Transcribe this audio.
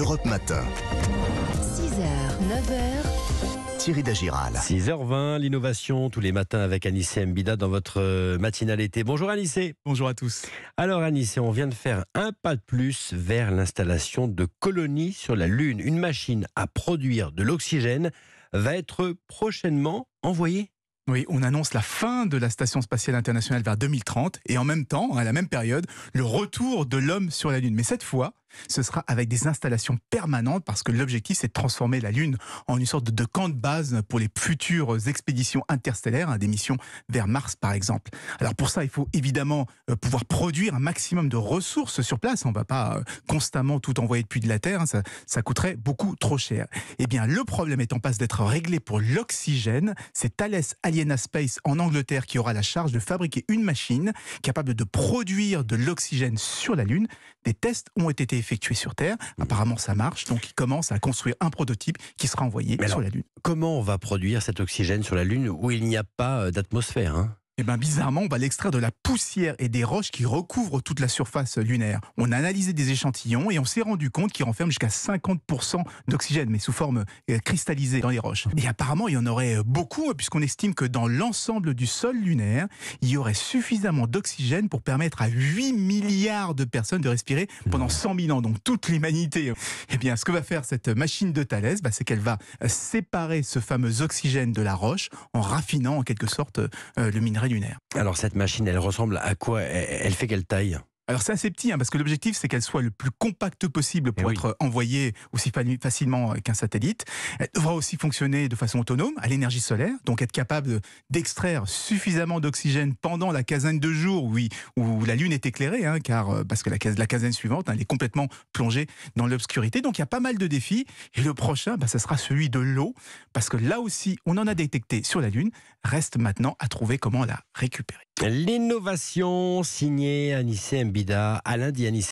Europe Matin. 6h, 9h. Thierry Dagiral. 6h20, l'innovation tous les matins avec Anissé Mbida dans votre euh, matinale été. Bonjour Anissé. Bonjour à tous. Alors Anissé, on vient de faire un pas de plus vers l'installation de colonies sur la Lune. Une machine à produire de l'oxygène va être prochainement envoyée oui, on annonce la fin de la station spatiale internationale vers 2030 et en même temps, à la même période, le retour de l'homme sur la Lune. Mais cette fois, ce sera avec des installations permanentes parce que l'objectif c'est de transformer la Lune en une sorte de camp de base pour les futures expéditions interstellaires, hein, des missions vers Mars par exemple. Alors pour ça, il faut évidemment euh, pouvoir produire un maximum de ressources sur place. On ne va pas euh, constamment tout envoyer depuis de la Terre, hein, ça, coûterait beaucoup trop cher. Eh bien, le problème est en passe d'être réglé pour l'oxygène. C'est Thales Aliena Space en Angleterre qui aura la charge de fabriquer une machine capable de produire de l'oxygène sur la Lune. Des tests ont été effectué sur Terre. Mhm. Apparemment, ça marche. Donc, ils commencent à construire un prototype qui sera envoyé sur la Lune. Comment on va produire cet oxygène sur la Lune où il n'y a pas euh, d'atmosphère hein eh bien, bizarrement, on va l'extraire de la poussière et des roches qui recouvrent toute la surface lunaire. On a analysé des échantillons et on s'est rendu compte qu'ils renferme jusqu'à 50% d'oxygène, mais sous forme euh, cristallisée dans les roches. Et apparemment, il y en aurait euh, beaucoup, euh, puisqu'on estime que dans l'ensemble du sol lunaire, il y aurait suffisamment d'oxygène pour permettre à 8 milliards de personnes de respirer pendant 100 000 ans, donc toute l'humanité. et eh bien, ce que va faire cette machine de Thalès, bah, c'est qu'elle va séparer ce fameux oxygène de la roche en raffinant en quelque sorte le minerai alors cette machine, elle ressemble à quoi elle fait quelle taille alors c'est assez petit, hein, parce que l'objectif c'est qu'elle soit le plus compacte possible pour eh être envoyée aussi facilement qu'un satellite. Elle devra aussi fonctionner de façon autonome à l'énergie solaire, donc être capable d'extraire suffisamment d'oxygène pendant la quinzaine de jours où, où la Lune est éclairée, hein, car, euh, parce que la, la quinzaine suivante, hein, elle est complètement plongée dans l'obscurité. Donc il y a pas mal de défis. Et le prochain, bah, ça sera celui de l'eau, parce que là aussi, on en a détecté sur la Lune. Reste maintenant à trouver comment la récupérer. L'innovation signée Anissé MB Alain Dianis